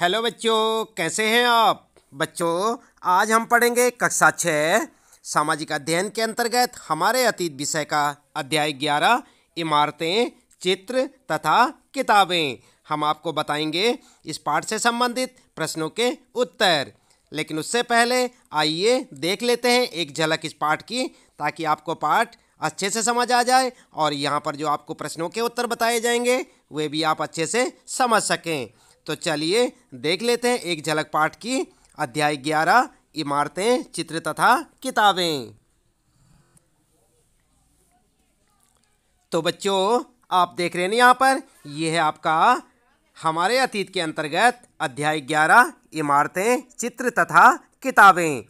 hello बच्चों कैसे हैं आप बच्चों आज हम पढ़ेंगे कक्षा छः सामाजिक अध्ययन के अंतर्गत हमारे अतीत विषय का अध्याय ग्यारह इमारतें चित्र तथा किताबें हम आपको बताएंगे इस पाठ से संबंधित प्रश्नों के उत्तर लेकिन उससे पहले आइए देख लेते हैं एक झलक इस पाठ की ताकि आपको पाठ अच्छे से समझ आ जाए और यहाँ पर जो आपको प्रश्नों के उत्तर बताए जाएंगे वे भी आप अच्छे से समझ सकें तो चलिए देख लेते हैं एक झलक पाठ की अध्याय ग्यारह इमारतें चित्र तथा किताबें तो बच्चों आप देख रहे हैं यहाँ पर यह है आपका हमारे अतीत के अंतर्गत अध्याय ग्यारह इमारतें चित्र तथा किताबें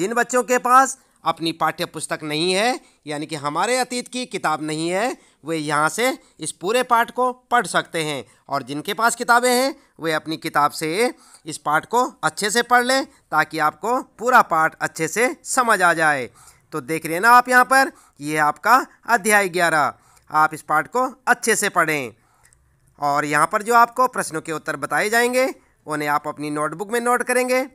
जिन बच्चों के पास अपनी पाठ्य पुस्तक नहीं है यानी कि हमारे अतीत की किताब नहीं है वे यहाँ से इस पूरे पाठ को पढ़ सकते हैं और जिनके पास किताबें हैं वे अपनी किताब से इस पाठ को अच्छे से पढ़ लें ताकि आपको पूरा पाठ अच्छे से समझ आ जाए तो देख रहे ना आप यहाँ पर ये यह आपका अध्याय ग्यारह आप इस पाठ को अच्छे से पढ़ें और यहाँ पर जो आपको प्रश्नों के उत्तर बताए जाएंगे उन्हें आप अपनी नोटबुक में नोट करेंगे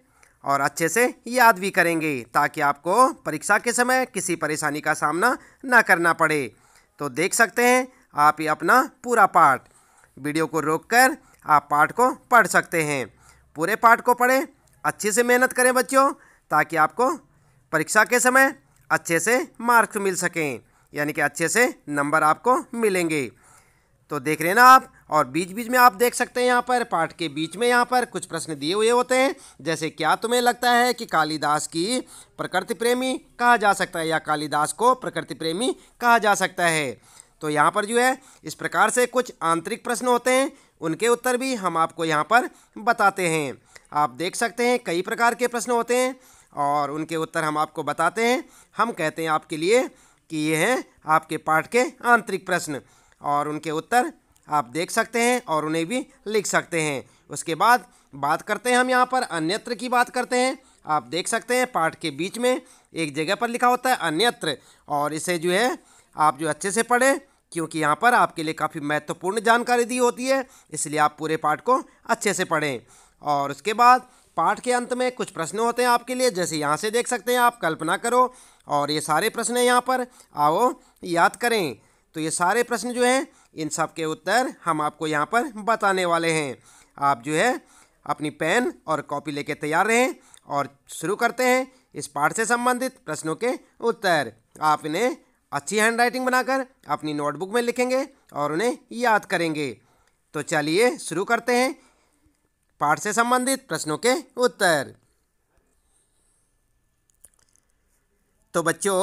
और अच्छे से याद भी करेंगे ताकि आपको परीक्षा के समय किसी परेशानी का सामना ना करना पड़े तो देख सकते हैं आप ही अपना पूरा पाठ वीडियो को रोककर आप पाठ को पढ़ सकते हैं पूरे पाठ को पढ़ें अच्छे से मेहनत करें बच्चों ताकि आपको परीक्षा के समय अच्छे से मार्क्स मिल सकें यानी कि अच्छे से नंबर आपको मिलेंगे तो देख रहे हैं ना आप और बीच बीच में आप देख सकते हैं यहाँ पर पाठ के बीच में यहाँ पर कुछ प्रश्न दिए हुए होते हैं जैसे क्या तुम्हें लगता है कि कालिदास की प्रकृति प्रेमी कहा जा सकता है या कालिदास को प्रकृति प्रेमी कहा जा सकता है तो यहाँ पर जो है इस प्रकार से कुछ आंतरिक प्रश्न होते हैं उनके उत्तर भी हम आपको यहाँ पर बताते हैं आप देख सकते हैं कई प्रकार के प्रश्न होते हैं और उनके उत्तर हम आपको बताते हैं हम कहते हैं आपके लिए कि ये हैं आपके पाठ के आंतरिक प्रश्न और उनके उत्तर आप देख सकते हैं और उन्हें भी लिख सकते हैं उसके बाद बात करते हैं हम यहाँ पर अन्यत्र की बात करते हैं आप देख सकते हैं पाठ के बीच में एक जगह पर लिखा होता है अन्यत्र और इसे जो है आप जो अच्छे से पढ़ें क्योंकि यहाँ पर आपके लिए काफ़ी महत्वपूर्ण जानकारी दी होती है इसलिए आप पूरे पाठ को अच्छे से पढ़ें और उसके बाद पाठ के अंत में कुछ प्रश्न होते हैं आपके लिए जैसे यहाँ से देख सकते हैं आप कल्पना करो और ये सारे प्रश्न यहाँ पर आओ याद करें तो ये सारे प्रश्न जो हैं इन सब के उत्तर हम आपको यहाँ पर बताने वाले हैं आप जो है अपनी पेन और कॉपी लेके तैयार रहें और शुरू करते हैं इस पाठ से संबंधित प्रश्नों के उत्तर आप इन्हें अच्छी हैंड राइटिंग बनाकर अपनी नोटबुक में लिखेंगे और उन्हें याद करेंगे तो चलिए शुरू करते हैं पाठ से संबंधित प्रश्नों के उत्तर तो बच्चों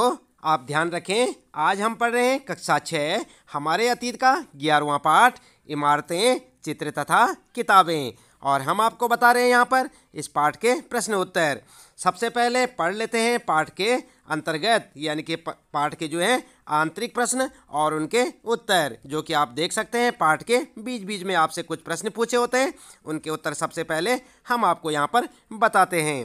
आप ध्यान रखें आज हम पढ़ रहे हैं कक्षा छः हमारे अतीत का ग्यारहवा पाठ इमारतें चित्र तथा किताबें और हम आपको बता रहे हैं यहाँ पर इस पाठ के प्रश्न उत्तर सबसे पहले पढ़ लेते हैं पाठ के अंतर्गत यानी कि पाठ के जो हैं आंतरिक प्रश्न और उनके उत्तर जो कि आप देख सकते हैं पाठ के बीच बीच में आपसे कुछ प्रश्न पूछे होते हैं उनके उत्तर सबसे पहले हम आपको यहाँ पर बताते हैं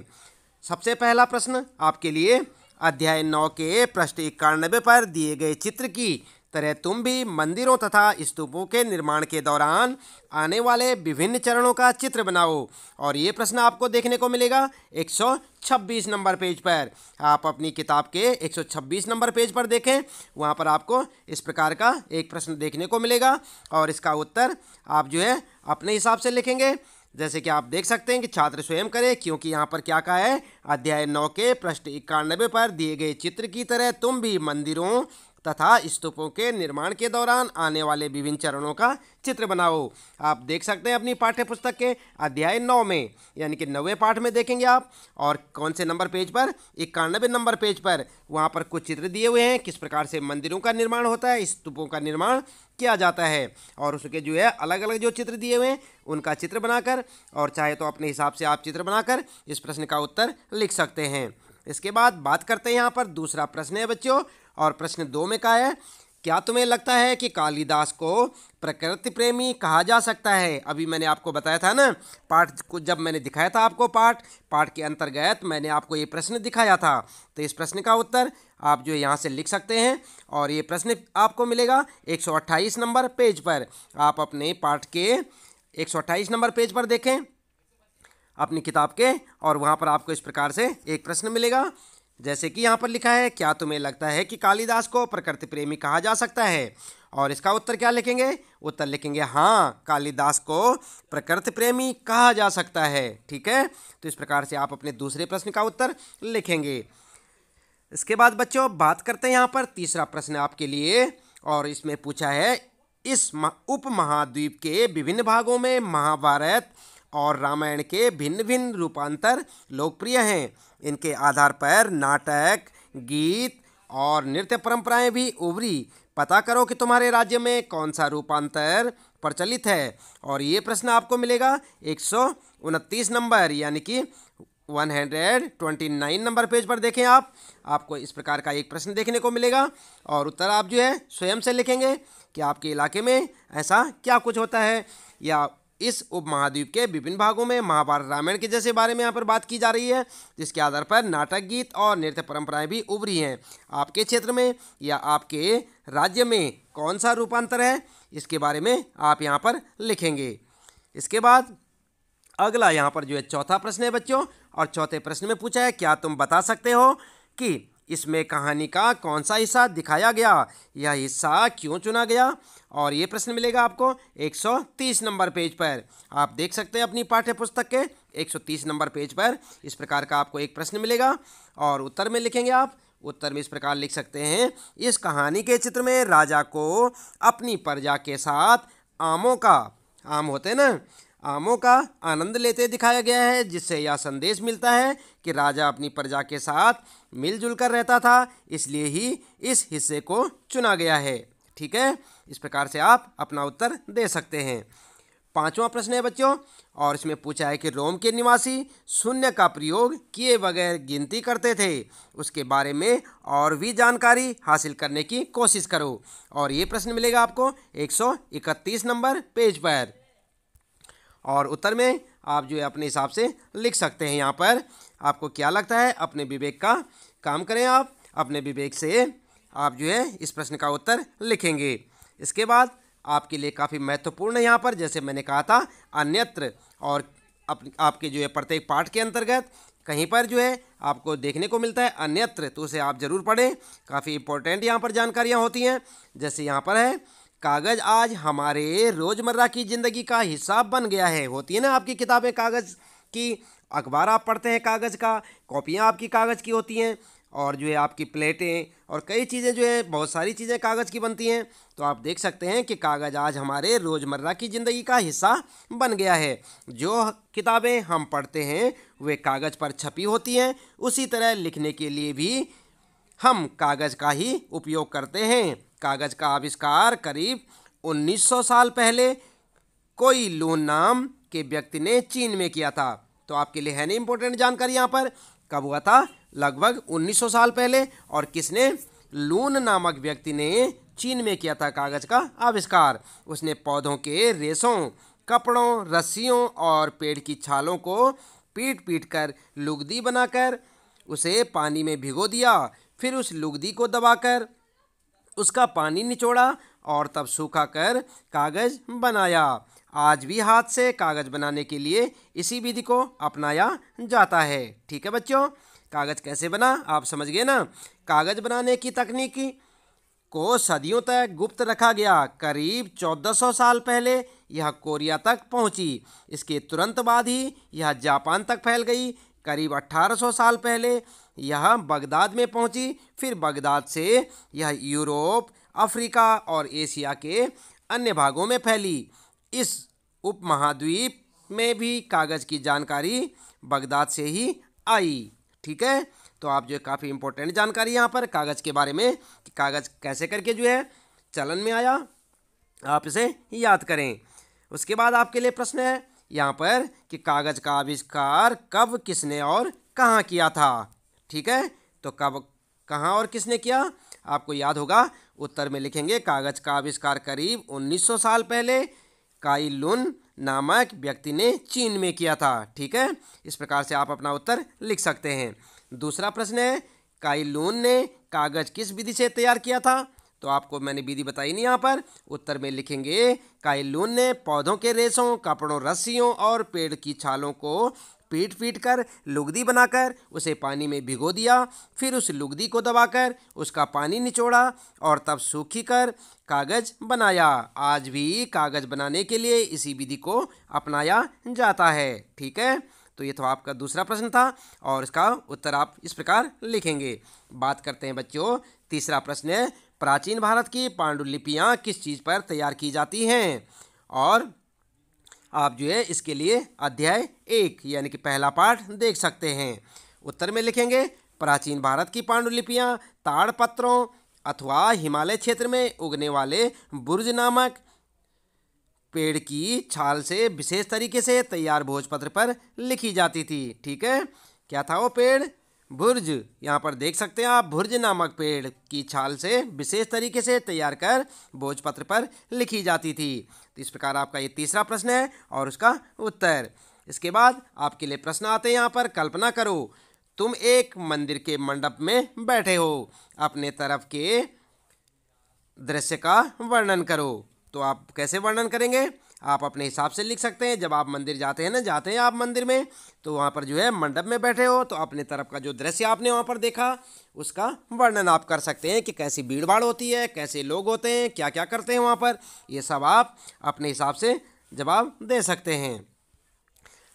सबसे पहला प्रश्न आपके लिए अध्याय नौ के प्रश्न इक्यानबे पर दिए गए चित्र की तरह तुम भी मंदिरों तथा स्तूपों के निर्माण के दौरान आने वाले विभिन्न चरणों का चित्र बनाओ और ये प्रश्न आपको देखने को मिलेगा 126 नंबर पेज पर आप अपनी किताब के 126 नंबर पेज पर देखें वहाँ पर आपको इस प्रकार का एक प्रश्न देखने को मिलेगा और इसका उत्तर आप जो है अपने हिसाब से लिखेंगे जैसे कि आप देख सकते हैं कि छात्र स्वयं करें क्योंकि यहाँ पर क्या कहा है अध्याय नौ के प्रश्न इक्यानबे पर दिए गए चित्र की तरह तुम भी मंदिरों तथा स्तूपों के निर्माण के दौरान आने वाले विभिन्न चरणों का चित्र बनाओ आप देख सकते हैं अपनी पाठ्य पुस्तक के अध्याय नौ में यानी कि नवे पाठ में देखेंगे आप और कौन से नंबर पेज पर इक्यानबे नंबर पेज पर वहाँ पर कुछ चित्र दिए हुए हैं किस प्रकार से मंदिरों का निर्माण होता है स्तूपों का निर्माण किया जाता है और उसके जो है अलग अलग जो चित्र दिए हुए हैं उनका चित्र बनाकर और चाहे तो अपने हिसाब से आप चित्र बनाकर इस प्रश्न का उत्तर लिख सकते हैं इसके बाद बात करते हैं यहाँ पर दूसरा प्रश्न है बच्चों और प्रश्न दो में कहा है क्या तुम्हें लगता है कि कालिदास को प्रकृति प्रेमी कहा जा सकता है अभी मैंने आपको बताया था ना पाठ को जब मैंने दिखाया था आपको पाठ पाठ के अंतर्गत मैंने आपको ये प्रश्न दिखाया था तो इस प्रश्न का उत्तर आप जो यहाँ से लिख सकते हैं और ये प्रश्न आपको मिलेगा 128 नंबर पेज पर आप अपने पाठ के एक नंबर पेज पर देखें अपनी किताब के और वहाँ पर आपको इस प्रकार से एक प्रश्न मिलेगा जैसे कि यहाँ पर लिखा है क्या तुम्हें लगता है कि कालिदास को प्रकृति प्रेमी कहा जा सकता है और इसका उत्तर क्या लिखेंगे उत्तर लिखेंगे हाँ कालिदास को प्रकृति प्रेमी कहा जा सकता है ठीक है तो इस प्रकार से आप अपने दूसरे प्रश्न का उत्तर लिखेंगे इसके बाद बच्चों बात करते हैं यहाँ पर तीसरा प्रश्न आपके लिए और इसमें पूछा है इस उप महाद्वीप के विभिन्न भागों में महाभारत और रामायण के भिन्न भिन्न रूपांतर लोकप्रिय हैं इनके आधार पर नाटक गीत और नृत्य परंपराएं भी उभरी पता करो कि तुम्हारे राज्य में कौन सा रूपांतर प्रचलित है और ये प्रश्न आपको मिलेगा एक नंबर यानी कि 129 नंबर पेज पर देखें आप आपको इस प्रकार का एक प्रश्न देखने को मिलेगा और उत्तर आप जो है स्वयं से लिखेंगे कि आपके इलाके में ऐसा क्या कुछ होता है या इस उपमहाद्वीप के विभिन्न भागों में महाभारत रामायण के जैसे बारे में यहाँ पर बात की जा रही है जिसके आधार पर नाटक गीत और नृत्य परंपराएं भी उभरी हैं आपके क्षेत्र में या आपके राज्य में कौन सा रूपांतर है इसके बारे में आप यहाँ पर लिखेंगे इसके बाद अगला यहाँ पर जो है चौथा प्रश्न है बच्चों और चौथे प्रश्न में पूछा है क्या तुम बता सकते हो कि इसमें कहानी का कौन सा हिस्सा दिखाया गया यह हिस्सा क्यों चुना गया और ये प्रश्न मिलेगा आपको 130 नंबर पेज पर आप देख सकते हैं अपनी पाठ्य पुस्तक के 130 नंबर पेज पर इस प्रकार का आपको एक प्रश्न मिलेगा और उत्तर में लिखेंगे आप उत्तर में इस प्रकार लिख सकते हैं इस कहानी के चित्र में राजा को अपनी प्रजा के साथ आमों का आम होते ना आमों का आनंद लेते दिखाया गया है जिससे यह संदेश मिलता है कि राजा अपनी प्रजा के साथ मिलजुल कर रहता था इसलिए ही इस हिस्से को चुना गया है ठीक है इस प्रकार से आप अपना उत्तर दे सकते हैं पांचवा प्रश्न है बच्चों और इसमें पूछा है कि रोम के निवासी शून्य का प्रयोग किए बगैर गिनती करते थे उसके बारे में और भी जानकारी हासिल करने की कोशिश करो और ये प्रश्न मिलेगा आपको 131 नंबर पेज पर और उत्तर में आप जो है अपने हिसाब से लिख सकते हैं यहाँ पर आपको क्या लगता है अपने विवेक का काम करें आप अपने विवेक से आप जो है इस प्रश्न का उत्तर लिखेंगे इसके बाद आपके लिए काफ़ी महत्वपूर्ण है यहाँ पर जैसे मैंने कहा था अन्यत्र और अप, आपके जो है प्रत्येक पाठ के अंतर्गत कहीं पर जो है आपको देखने को मिलता है अन्यत्र तो उसे आप ज़रूर पढ़ें काफ़ी इंपॉर्टेंट यहाँ पर जानकारियाँ होती हैं जैसे यहाँ पर है कागज़ आज हमारे रोज़मर्रा की ज़िंदगी का हिस्सा बन गया है होती है ना आपकी किताबें कागज़ की अखबार आप पढ़ते हैं कागज़ का कॉपियाँ आपकी कागज़ की होती हैं और जो है आपकी प्लेटें और कई चीज़ें जो है बहुत सारी चीज़ें कागज़ की बनती हैं तो आप देख सकते हैं कि कागज़ आज हमारे रोज़मर्रा की ज़िंदगी का हिस्सा बन गया है जो किताबें हम पढ़ते हैं वे कागज़ पर छपी होती हैं उसी तरह लिखने के लिए भी हम कागज़ का ही उपयोग करते हैं कागज़ का आविष्कार करीब 1900 साल पहले कोई लोन नाम के व्यक्ति ने चीन में किया था तो आपके लिए है ना इम्पोर्टेंट जानकारी यहाँ पर कब हुआ था लगभग 1900 साल पहले और किसने लून नामक व्यक्ति ने चीन में किया था कागज़ का आविष्कार उसने पौधों के रेशों कपड़ों रस्सियों और पेड़ की छालों को पीट पीट कर लुगदी बनाकर उसे पानी में भिगो दिया फिर उस लुगदी को दबाकर उसका पानी निचोड़ा और तब सूखा कर कागज़ बनाया आज भी हाथ से कागज़ बनाने के लिए इसी विधि को अपनाया जाता है ठीक है बच्चों कागज़ कैसे बना आप समझ गए ना कागज़ बनाने की तकनीक को सदियों तक गुप्त रखा गया करीब 1400 साल पहले यह कोरिया तक पहुंची इसके तुरंत बाद ही यह जापान तक फैल गई करीब 1800 साल पहले यह बगदाद में पहुंची फिर बगदाद से यह यूरोप अफ्रीका और एशिया के अन्य भागों में फैली इस उपमहाद्वीप में भी कागज़ की जानकारी बगदाद से ही आई ठीक है तो आप जो है काफ़ी इंपॉर्टेंट जानकारी यहाँ पर कागज़ के बारे में कि कागज़ कैसे करके जो है चलन में आया आप इसे याद करें उसके बाद आपके लिए प्रश्न है यहाँ पर कि कागज़ का आविष्कार कब किसने और कहाँ किया था ठीक है तो कब कहाँ और किसने किया आपको याद होगा उत्तर में लिखेंगे कागज़ का आविष्कार करीब 1900 साल पहले लुन नामक व्यक्ति ने चीन में किया था ठीक है इस प्रकार से आप अपना उत्तर लिख सकते हैं दूसरा प्रश्न है काइलून ने कागज किस विधि से तैयार किया था तो आपको मैंने विधि बताई नहीं यहाँ पर उत्तर में लिखेंगे काइलून ने पौधों के रेशों कपड़ों रस्सियों और पेड़ की छालों को पीट पीट कर लुगदी बनाकर उसे पानी में भिगो दिया फिर उस लुगदी को दबाकर उसका पानी निचोड़ा और तब सूखी कर कागज़ बनाया आज भी कागज़ बनाने के लिए इसी विधि को अपनाया जाता है ठीक है तो ये तो आपका दूसरा प्रश्न था और इसका उत्तर आप इस प्रकार लिखेंगे बात करते हैं बच्चों तीसरा प्रश्न है प्राचीन भारत की पांडुलिपियाँ किस चीज़ पर तैयार की जाती हैं और आप जो है इसके लिए अध्याय एक यानी कि पहला पाठ देख सकते हैं उत्तर में लिखेंगे प्राचीन भारत की पांडुलिपियाँ ताड़पत्रों अथवा हिमालय क्षेत्र में उगने वाले बुर्ज नामक पेड़ की छाल से विशेष तरीके से तैयार भोजपत्र पर लिखी जाती थी ठीक है क्या था वो पेड़ भुर्ज यहाँ पर देख सकते हैं आप भुर्ज नामक पेड़ की छाल से विशेष तरीके से तैयार कर भोजपत्र पर लिखी जाती थी तो इस प्रकार आपका ये तीसरा प्रश्न है और उसका उत्तर इसके बाद आपके लिए प्रश्न आते हैं यहाँ पर कल्पना करो तुम एक मंदिर के मंडप में बैठे हो अपने तरफ के दृश्य का वर्णन करो तो आप कैसे वर्णन करेंगे आप अपने हिसाब से लिख सकते हैं जब आप मंदिर जाते हैं ना जाते हैं आप मंदिर में तो वहाँ पर जो है मंडप में बैठे हो तो अपने तरफ का जो दृश्य आपने वहाँ पर देखा उसका वर्णन आप कर सकते हैं कि कैसी भीड़ भाड़ होती है कैसे लोग होते हैं क्या क्या करते हैं वहाँ पर ये सब आप अपने हिसाब से जवाब दे सकते हैं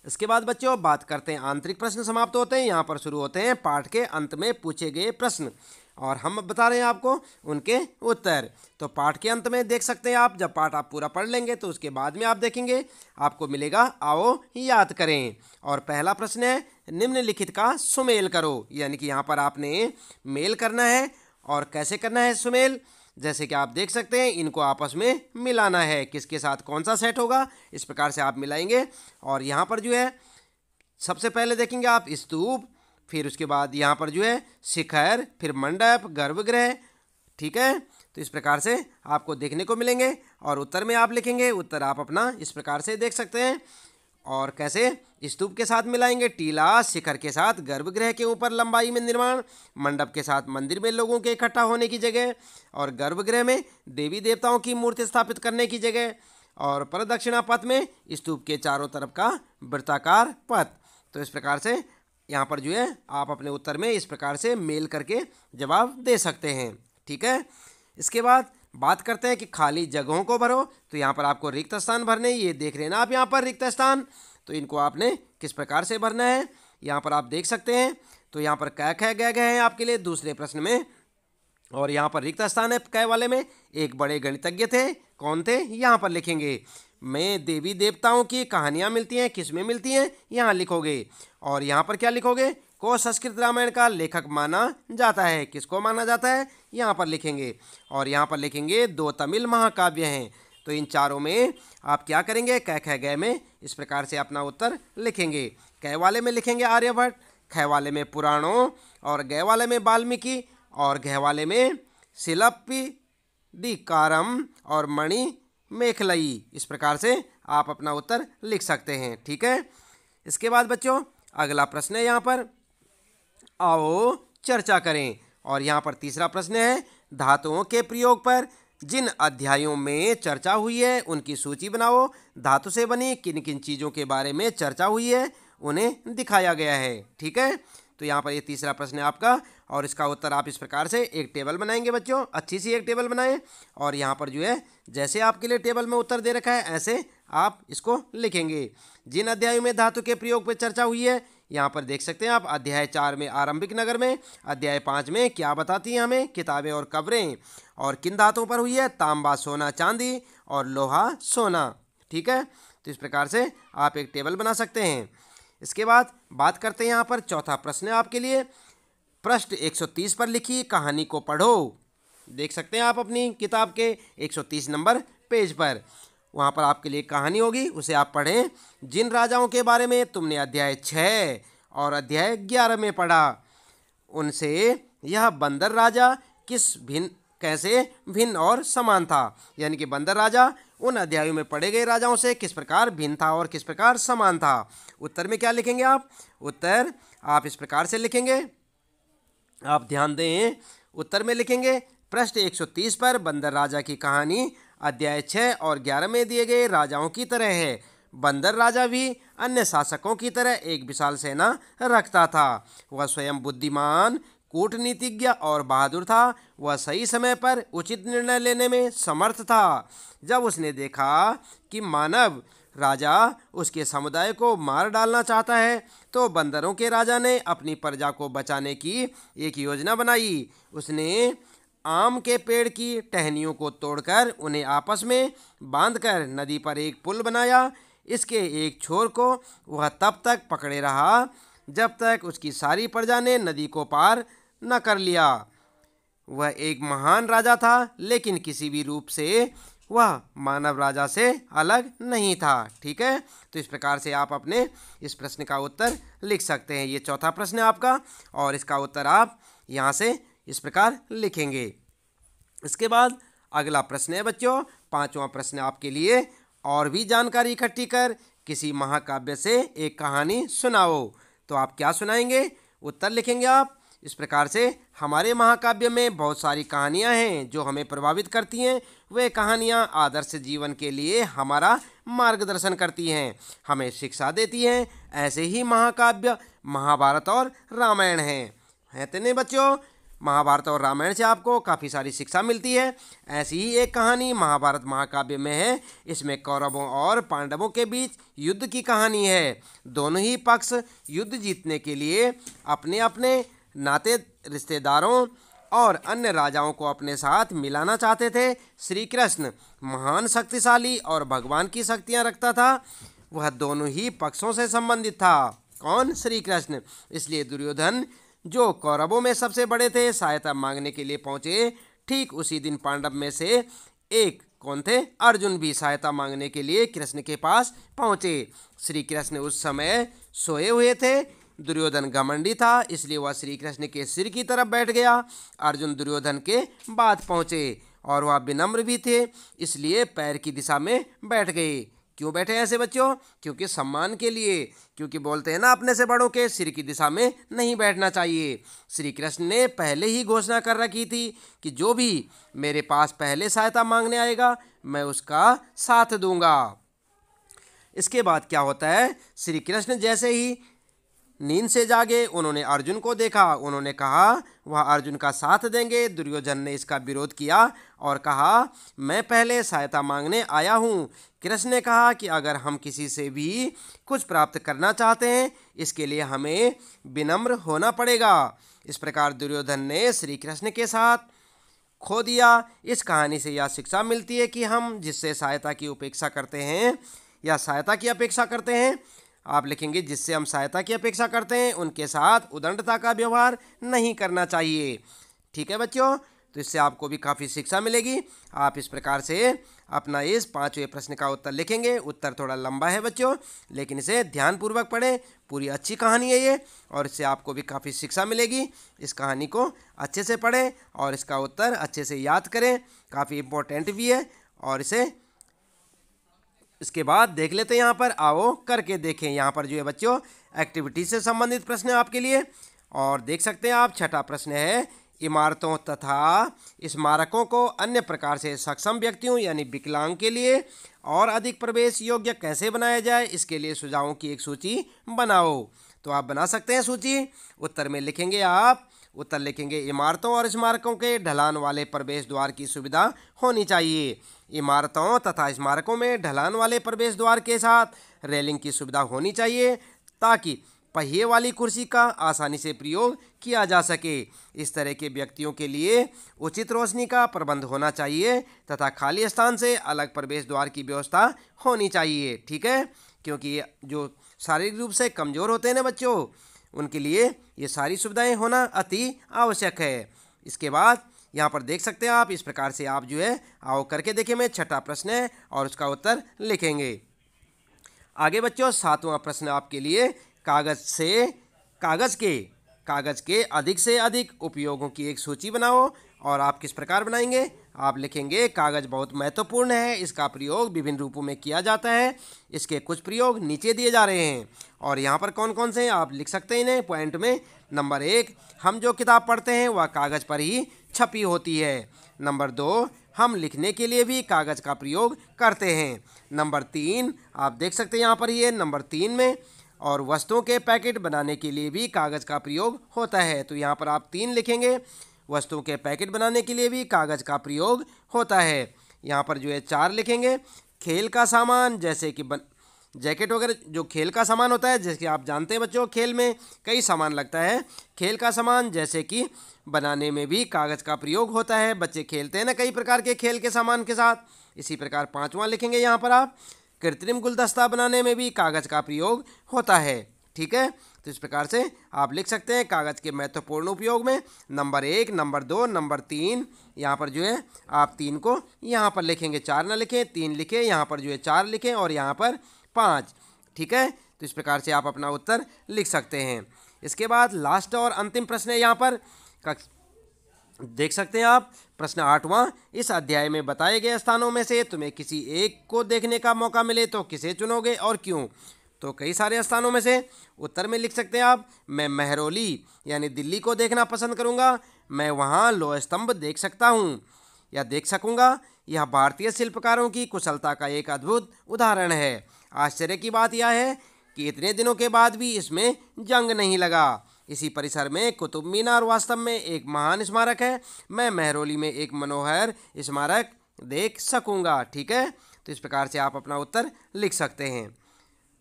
इसके बाद बच्चों बात करते हैं आंतरिक प्रश्न समाप्त होते हैं यहाँ पर शुरू होते हैं पाठ के अंत में पूछे गए प्रश्न और हम बता रहे हैं आपको उनके उत्तर तो पाठ के अंत में देख सकते हैं आप जब पाठ आप पूरा पढ़ लेंगे तो उसके बाद में आप देखेंगे आपको मिलेगा आओ याद करें और पहला प्रश्न है निम्नलिखित का सुमेल करो यानी कि यहाँ पर आपने मेल करना है और कैसे करना है सुमेल जैसे कि आप देख सकते हैं इनको आपस में मिलाना है किसके साथ कौन सा सेट होगा इस प्रकार से आप मिलाएंगे और यहाँ पर जो है सबसे पहले देखेंगे आप स्तूप फिर उसके बाद यहाँ पर जो है शिखर फिर मंडप गर्भगृह ठीक है तो इस प्रकार से आपको देखने को मिलेंगे और उत्तर में आप लिखेंगे उत्तर आप अपना इस प्रकार से देख सकते हैं और कैसे स्तूप के साथ मिलाएंगे टीला शिखर के साथ गर्भगृह के ऊपर लंबाई में निर्माण मंडप के साथ मंदिर में लोगों के इकट्ठा होने की जगह और गर्भगृह में देवी देवताओं की मूर्ति स्थापित करने की जगह और प्रदक्षिणा पथ में स्तूप के चारों तरफ का वृत्ताकार पथ तो इस प्रकार से यहाँ पर जो है आप अपने उत्तर में इस प्रकार से मेल करके जवाब दे सकते हैं ठीक है इसके बाद बात करते हैं कि खाली जगहों को भरो तो यहाँ पर आपको रिक्त स्थान भरने ये देख रहे हैं ना आप यहाँ पर रिक्त स्थान तो इनको आपने किस प्रकार से भरना है यहाँ पर आप देख सकते हैं तो यहाँ पर कै कह गए गए हैं आपके लिए दूसरे प्रश्न में और यहाँ पर रिक्त स्थान है कै वाले में एक बड़े गणितज्ञ थे कौन थे यहाँ पर लिखेंगे में देवी देवताओं की कहानियाँ मिलती हैं किस में मिलती हैं यहाँ लिखोगे और यहाँ पर क्या लिखोगे को संस्कृत रामायण का लेखक माना जाता है किसको माना जाता है यहाँ पर लिखेंगे और यहाँ पर लिखेंगे दो तमिल महाकाव्य हैं तो इन चारों में आप क्या करेंगे कह ख गए में इस प्रकार से अपना उत्तर लिखेंगे कह वाले में लिखेंगे आर्यभट्ट खह वाले में पुराणों और गह वाले में वाल्मीकि और घह वाले में सिलप्पी दी कारम और मणि मेखलई इस प्रकार से आप अपना उत्तर लिख सकते हैं ठीक है इसके बाद बच्चों अगला प्रश्न है यहाँ पर आओ चर्चा करें और यहाँ पर तीसरा प्रश्न है धातुओं के प्रयोग पर जिन अध्यायों में चर्चा हुई है उनकी सूची बनाओ धातु से बनी किन किन चीज़ों के बारे में चर्चा हुई है उन्हें दिखाया गया है ठीक है तो यहाँ पर ये तीसरा प्रश्न है आपका और इसका उत्तर आप इस प्रकार से एक टेबल बनाएंगे बच्चों अच्छी सी एक टेबल बनाएं और यहाँ पर जो है जैसे आपके लिए टेबल में उत्तर दे रखा है ऐसे आप इसको लिखेंगे जिन अध्यायों में धातु के प्रयोग पर चर्चा हुई है यहाँ पर देख सकते हैं आप अध्याय चार में आरंभिक नगर में अध्याय पाँच में क्या बताती हैं हमें किताबें और कवरें और किन धातुओं पर हुई है तांबा सोना चांदी और लोहा सोना ठीक है तो इस प्रकार से आप एक टेबल बना सकते हैं इसके बाद बात करते हैं यहाँ पर चौथा प्रश्न आपके लिए पृष्ठ 130 पर लिखी कहानी को पढ़ो देख सकते हैं आप अपनी किताब के 130 नंबर पेज पर वहाँ पर आपके लिए कहानी होगी उसे आप पढ़ें जिन राजाओं के बारे में तुमने अध्याय छः और अध्याय ग्यारह में पढ़ा उनसे यह बंदर राजा किस भिन्न कैसे भिन्न और समान था यानी कि बंदर राजा उन अध्यायों में पढ़े गए राजाओं से किस प्रकार भिन्न था और किस प्रकार समान था उत्तर में क्या लिखेंगे आप उत्तर आप इस प्रकार से लिखेंगे आप ध्यान दें उत्तर में लिखेंगे प्रश्न 130 पर बंदर राजा की कहानी अध्याय छः और ग्यारह में दिए गए राजाओं की तरह है बंदर राजा भी अन्य शासकों की तरह एक विशाल सेना रखता था वह स्वयं बुद्धिमान कूटनीतिज्ञ और बहादुर था वह सही समय पर उचित निर्णय लेने में समर्थ था जब उसने देखा कि मानव राजा उसके समुदाय को मार डालना चाहता है तो बंदरों के राजा ने अपनी प्रजा को बचाने की एक योजना बनाई उसने आम के पेड़ की टहनियों को तोड़कर उन्हें आपस में बांधकर नदी पर एक पुल बनाया इसके एक छोर को वह तब तक पकड़े रहा जब तक उसकी सारी प्रजा ने नदी को पार न कर लिया वह एक महान राजा था लेकिन किसी भी रूप से वह मानव राजा से अलग नहीं था ठीक है तो इस प्रकार से आप अपने इस प्रश्न का उत्तर लिख सकते हैं ये चौथा प्रश्न है आपका और इसका उत्तर आप यहाँ से इस प्रकार लिखेंगे इसके बाद अगला प्रश्न है बच्चों पांचवा प्रश्न आपके लिए और भी जानकारी इकट्ठी कर किसी महाकाव्य से एक कहानी सुनाओ तो आप क्या सुनाएंगे उत्तर लिखेंगे आप इस प्रकार से हमारे महाकाव्य में बहुत सारी कहानियाँ हैं जो हमें प्रभावित करती हैं वे कहानियाँ आदर्श जीवन के लिए हमारा मार्गदर्शन करती हैं हमें शिक्षा देती हैं ऐसे ही महाकाव्य महाभारत और रामायण हैं तो तेने बच्चों महाभारत और रामायण से आपको काफ़ी सारी शिक्षा मिलती है ऐसी ही एक कहानी महाभारत महाकाव्य में है इसमें कौरवों और पांडवों के बीच युद्ध की कहानी है दोनों ही पक्ष युद्ध जीतने के लिए अपने अपने नाते रिश्तेदारों और अन्य राजाओं को अपने साथ मिलाना चाहते थे श्री कृष्ण महान शक्तिशाली और भगवान की शक्तियाँ रखता था वह दोनों ही पक्षों से संबंधित था कौन श्री कृष्ण इसलिए दुर्योधन जो कौरवों में सबसे बड़े थे सहायता मांगने के लिए पहुंचे ठीक उसी दिन पांडव में से एक कौन थे अर्जुन भी सहायता मांगने के लिए कृष्ण के पास पहुंचे श्री कृष्ण उस समय सोए हुए थे दुर्योधन घमंडी था इसलिए वह श्री कृष्ण के सिर की तरफ बैठ गया अर्जुन दुर्योधन के बाद पहुँचे और वह विनम्र भी थे इसलिए पैर की दिशा में बैठ गए क्यों बैठे ऐसे बच्चों क्योंकि सम्मान के लिए क्योंकि बोलते हैं ना अपने से बड़ों के सिर की दिशा में नहीं बैठना चाहिए श्री कृष्ण ने पहले ही घोषणा कर रखी थी कि जो भी मेरे पास पहले सहायता मांगने आएगा मैं उसका साथ दूंगा इसके बाद क्या होता है श्री कृष्ण जैसे ही नींद से जागे उन्होंने अर्जुन को देखा उन्होंने कहा वह अर्जुन का साथ देंगे दुर्योधन ने इसका विरोध किया और कहा मैं पहले सहायता मांगने आया हूँ कृष्ण ने कहा कि अगर हम किसी से भी कुछ प्राप्त करना चाहते हैं इसके लिए हमें विनम्र होना पड़ेगा इस प्रकार दुर्योधन ने श्री कृष्ण के साथ खो दिया इस कहानी से यह शिक्षा मिलती है कि हम जिससे सहायता की उपेक्षा करते हैं या सहायता की अपेक्षा करते हैं आप लिखेंगे जिससे हम सहायता की अपेक्षा करते हैं उनके साथ उदंडता का व्यवहार नहीं करना चाहिए ठीक है बच्चों तो इससे आपको भी काफ़ी शिक्षा मिलेगी आप इस प्रकार से अपना इस पाँचवें प्रश्न का उत्तर लिखेंगे उत्तर थोड़ा लंबा है बच्चों लेकिन इसे ध्यानपूर्वक पढ़ें पूरी अच्छी कहानी है ये और इससे आपको भी काफ़ी शिक्षा मिलेगी इस कहानी को अच्छे से पढ़ें और इसका उत्तर अच्छे से याद करें काफ़ी इम्पोर्टेंट भी है और इसे इसके बाद देख लेते हैं यहाँ पर आओ करके देखें यहाँ पर जो है बच्चों एक्टिविटी से संबंधित प्रश्न है आपके लिए और देख सकते हैं आप छठा प्रश्न है इमारतों तथा स्मारकों को अन्य प्रकार से सक्षम व्यक्तियों यानी विकलांग के लिए और अधिक प्रवेश योग्य कैसे बनाया जाए इसके लिए सुझावों की एक सूची बनाओ तो आप बना सकते हैं सूची उत्तर में लिखेंगे आप उत्तर लिखेंगे इमारतों और स्मारकों के ढलान वाले प्रवेश द्वार की सुविधा होनी चाहिए इमारतों तथा स्मारकों में ढलान वाले प्रवेश द्वार के साथ रेलिंग की सुविधा होनी चाहिए ताकि पहिए वाली कुर्सी का आसानी से प्रयोग किया जा सके इस तरह के व्यक्तियों के लिए उचित रोशनी का प्रबंध होना चाहिए तथा खाली स्थान से अलग प्रवेश द्वार की व्यवस्था होनी चाहिए ठीक है क्योंकि जो शारीरिक रूप से कमज़ोर होते हैं ना बच्चों उनके लिए ये सारी सुविधाएं होना अति आवश्यक है इसके बाद यहाँ पर देख सकते हैं आप इस प्रकार से आप जो है आओ करके देखें मैं छठा प्रश्न है और उसका उत्तर लिखेंगे आगे बच्चों सातवां प्रश्न आपके लिए कागज से कागज के कागज के अधिक से अधिक उपयोगों की एक सूची बनाओ और आप किस प्रकार बनाएंगे आप लिखेंगे कागज बहुत महत्वपूर्ण है इसका प्रयोग विभिन्न रूपों में किया जाता है इसके कुछ प्रयोग नीचे दिए जा रहे हैं और यहाँ पर कौन कौन से हैं आप लिख सकते हैं इन्हें पॉइंट में नंबर एक हम जो किताब पढ़ते हैं वह कागज़ पर ही छपी होती है नंबर दो हम लिखने के लिए भी कागज़ का प्रयोग करते हैं नंबर तीन आप देख सकते हैं यहाँ पर ये नंबर तीन में और वस्तुओं के पैकेट बनाने के लिए भी कागज़ का प्रयोग होता है तो यहाँ पर आप तीन लिखेंगे वस्तुओं के पैकेट बनाने के लिए भी कागज़ का प्रयोग होता है यहाँ पर जो है चार लिखेंगे खेल का सामान जैसे कि बन जैकेट वगैरह जो खेल का सामान होता है जैसे आप जानते हैं बच्चों खेल में कई सामान लगता है खेल का सामान जैसे कि बनाने में भी कागज़ का प्रयोग होता है बच्चे खेलते हैं ना कई प्रकार के खेल के सामान के साथ इसी प्रकार पाँचवा लिखेंगे यहाँ पर आप कृत्रिम गुलदस्ता बनाने में भी कागज़ का प्रयोग होता है ठीक है तो इस प्रकार से आप लिख सकते हैं कागज़ के महत्वपूर्ण उपयोग में नंबर एक नंबर दो नंबर तीन यहाँ पर जो है आप तीन को यहाँ पर लिखेंगे चार ना लिखें तीन लिखें यहाँ पर जो है चार लिखें और यहाँ पर पाँच ठीक है तो इस प्रकार से आप अपना उत्तर लिख सकते हैं इसके बाद लास्ट और अंतिम प्रश्न है यहाँ पर देख सकते हैं आप प्रश्न आठवां इस अध्याय में बताए गए स्थानों में से तुम्हें किसी एक को देखने का मौका मिले तो किसे चुनोगे और क्यों तो कई सारे स्थानों में से उत्तर में लिख सकते हैं आप मैं महरौली यानी दिल्ली को देखना पसंद करूंगा मैं वहाँ लोह स्तंभ देख सकता हूँ या देख सकूंगा यह भारतीय शिल्पकारों की कुशलता का एक अद्भुत उदाहरण है आश्चर्य की बात यह है कि इतने दिनों के बाद भी इसमें जंग नहीं लगा इसी परिसर में कुतुब मीनार वास्तव में एक महान स्मारक है मैं मेहरोली में एक मनोहर स्मारक देख सकूँगा ठीक है तो इस प्रकार से आप अपना उत्तर लिख सकते हैं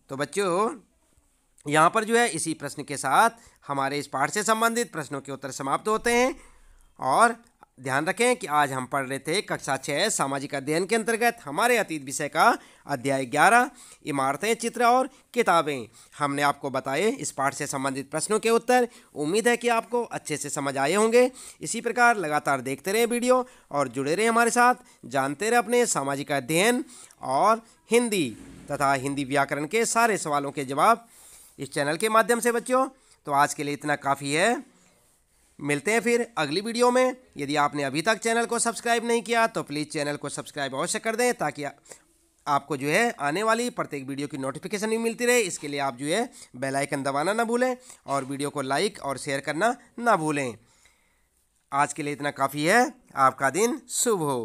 तो बच्चों यहाँ पर जो है इसी प्रश्न के साथ हमारे इस पाठ से संबंधित प्रश्नों के उत्तर समाप्त होते हैं और ध्यान रखें कि आज हम पढ़ रहे थे कक्षा छः सामाजिक अध्ययन के अंतर्गत हमारे अतीत विषय का अध्याय ग्यारह इमारतें चित्र और किताबें हमने आपको बताए इस पाठ से संबंधित प्रश्नों के उत्तर उम्मीद है कि आपको अच्छे से समझ आए होंगे इसी प्रकार लगातार देखते रहें वीडियो और जुड़े रहें हमारे साथ जानते रहे अपने सामाजिक अध्ययन और हिंदी तथा हिंदी व्याकरण के सारे सवालों के जवाब इस चैनल के माध्यम से बच्चों तो आज के लिए इतना काफ़ी है मिलते हैं फिर अगली वीडियो में यदि आपने अभी तक चैनल को सब्सक्राइब नहीं किया तो प्लीज़ चैनल को सब्सक्राइब अवश्य कर दें ताकि आपको जो है आने वाली प्रत्येक वीडियो की नोटिफिकेशन भी मिलती रहे इसके लिए आप जो है बेल आइकन दबाना ना भूलें और वीडियो को लाइक और शेयर करना ना भूलें आज के लिए इतना काफ़ी है आपका दिन शुभ हो